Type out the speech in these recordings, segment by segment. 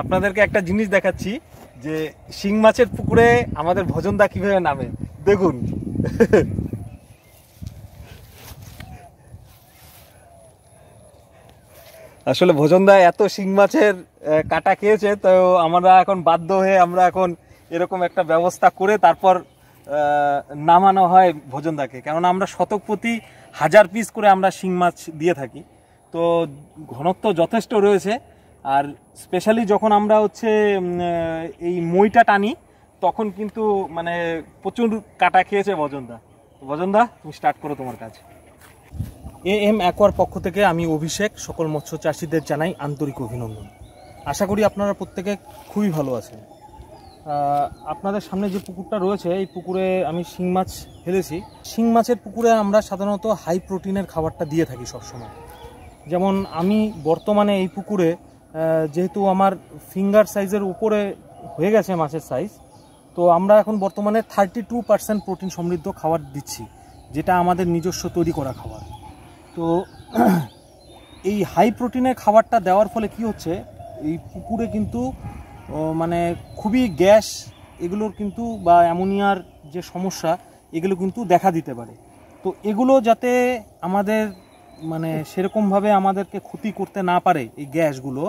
আপনাদেরকে একটা জিনিস দেখাচ্ছি যে শিং মাছের পুকুরে আমাদের ভজনদা কিভাবে নামে দেখুন আসলে ভজনদা এত শিং মাছের কাটা খেয়েছে তো আমরা এখন বাধ্য হয়ে আমরা এখন এরকম একটা ব্যবস্থা করে তারপর নামানো হয় ভজনদাকে কেননা আমরা শতক প্রতি হাজার পিস করে আমরা শিং মাছ দিয়ে থাকি তো ঘনত্ব যথেষ্ট রয়েছে আর স্পেশালি যখন আমরা হচ্ছে এই মইটা টানি তখন কিন্তু মানে প্রচুর কাটা খেয়েছে বজনদা বজনদা তুমি স্টার্ট করো তোমার কাজ এ এম অ্যাকোয়ার পক্ষ থেকে আমি অভিষেক সকল মৎস্য চাষিদের জানাই আন্তরিক অভিনন্দন আশা করি আপনারা প্রত্যেকে খুবই ভালো আছেন আপনাদের সামনে যে পুকুরটা রয়েছে এই পুকুরে আমি শিং মাছ ফেলেছি শিং মাছের পুকুরে আমরা সাধারণত হাই প্রোটিনের খাবারটা দিয়ে থাকি সবসময় যেমন আমি বর্তমানে এই পুকুরে যেহেতু আমার ফিঙ্গার সাইজের উপরে হয়ে গেছে মাছের সাইজ তো আমরা এখন বর্তমানে থার্টি টু পার্সেন্ট প্রোটিন সমৃদ্ধ খাবার দিচ্ছি যেটা আমাদের নিজস্ব তৈরি করা খাবার তো এই হাই প্রোটিনের খাবারটা দেওয়ার ফলে কি হচ্ছে এই পুকুরে কিন্তু মানে খুবই গ্যাস এগুলোর কিন্তু বা অ্যামোনিয়ার যে সমস্যা এগুলো কিন্তু দেখা দিতে পারে তো এগুলো যাতে আমাদের মানে সেরকমভাবে আমাদেরকে ক্ষতি করতে না পারে এই গ্যাসগুলো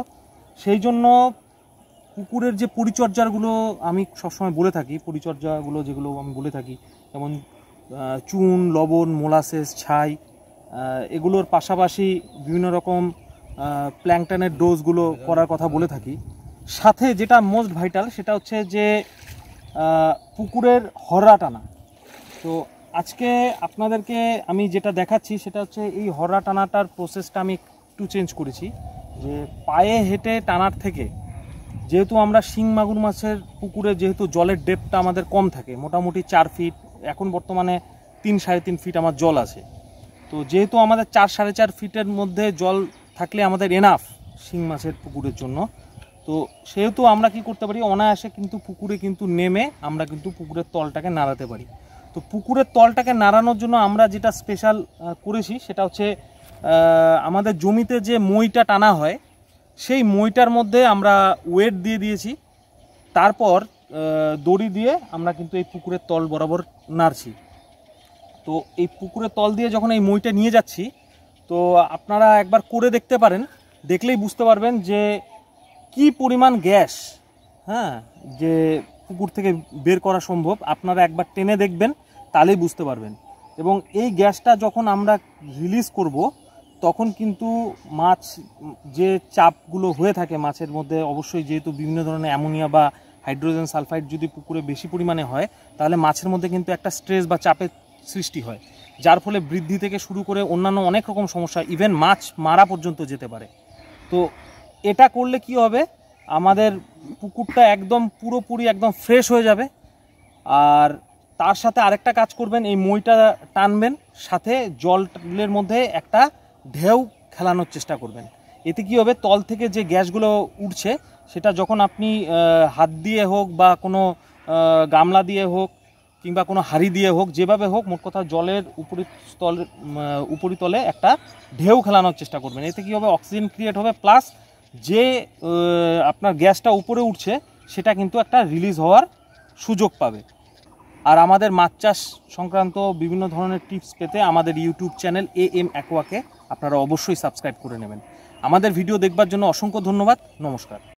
সেই জন্য কুকুরের যে পরিচর্যাগুলো আমি সবসময় বলে থাকি পরিচর্যাগুলো যেগুলো আমি বলে থাকি যেমন চুন লবণ মোলাসেস ছাই এগুলোর পাশাপাশি বিভিন্ন রকম প্ল্যাংটনের ডোজগুলো করার কথা বলে থাকি সাথে যেটা মোস্ট ভাইটাল সেটা হচ্ছে যে পুকুরের হররা টানা তো আজকে আপনাদেরকে আমি যেটা দেখাচ্ছি সেটা হচ্ছে এই হরা টানাটার প্রসেসটা আমি একটু চেঞ্জ করেছি যে পায়ে হেঁটে টানার থেকে যেহেতু আমরা শিং মাগুর মাছের পুকুরে যেহেতু জলের ডেপটা আমাদের কম থাকে মোটামুটি চার ফিট এখন বর্তমানে তিন সাড়ে তিন ফিট আমার জল আছে তো যেহেতু আমাদের চার সাড়ে চার ফিটের মধ্যে জল থাকলে আমাদের এনাফ শিং মাছের পুকুরের জন্য তো সেহেতু আমরা কি করতে পারি অনায়াসে কিন্তু পুকুরে কিন্তু নেমে আমরা কিন্তু পুকুরের তলটাকে নাড়াতে পারি তো পুকুরের তলটাকে নাড়ানোর জন্য আমরা যেটা স্পেশাল করেছি সেটা হচ্ছে আমাদের জমিতে যে মইটা টানা হয় সেই মইটার মধ্যে আমরা ওয়েট দিয়ে দিয়েছি তারপর দড়ি দিয়ে আমরা কিন্তু এই পুকুরের তল বরাবর নাড়ছি তো এই পুকুরের তল দিয়ে যখন এই মইটা নিয়ে যাচ্ছি তো আপনারা একবার করে দেখতে পারেন দেখলেই বুঝতে পারবেন যে কি পরিমাণ গ্যাস হ্যাঁ যে পুকুর থেকে বের করা সম্ভব আপনারা একবার টেনে দেখবেন তাহলেই বুঝতে পারবেন এবং এই গ্যাসটা যখন আমরা রিলিজ করব তখন কিন্তু মাছ যে চাপগুলো হয়ে থাকে মাছের মধ্যে অবশ্যই যেহেতু বিভিন্ন ধরনের অ্যামোনিয়া বা হাইড্রোজেন সালফাইড যদি পুকুরে বেশি পরিমাণে হয় তাহলে মাছের মধ্যে কিন্তু একটা স্ট্রেস বা চাপের সৃষ্টি হয় যার ফলে বৃদ্ধি থেকে শুরু করে অন্যান্য অনেক রকম সমস্যা ইভেন মাছ মারা পর্যন্ত যেতে পারে তো এটা করলে কি হবে আমাদের পুকুরটা একদম পুরোপুরি একদম ফ্রেশ হয়ে যাবে আর তার সাথে আরেকটা কাজ করবেন এই মইটা টানবেন সাথে জলের মধ্যে একটা ঢেউ খেলানোর চেষ্টা করবেন এতে কি হবে তল থেকে যে গ্যাসগুলো উঠছে সেটা যখন আপনি হাত দিয়ে হোক বা কোনো গামলা দিয়ে হোক কিংবা কোনো হাড়ি দিয়ে হোক যেভাবে হোক মোট কথা জলের উপরিতল উপরিতলে একটা ঢেউ খেলানোর চেষ্টা করবেন এতে কী হবে অক্সিজেন ক্রিয়েট হবে প্লাস যে আপনার গ্যাসটা উপরে উঠছে সেটা কিন্তু একটা রিলিজ হওয়ার সুযোগ পাবে আর আমাদের মাছ চাষ সংক্রান্ত বিভিন্ন ধরনের টিপস পেতে আমাদের ইউটিউব চ্যানেল এ এম অ্যাকোয়াকে আপনারা অবশ্যই সাবস্ক্রাইব করে নেবেন আমাদের ভিডিও দেখবার জন্য অসংখ্য ধন্যবাদ নমস্কার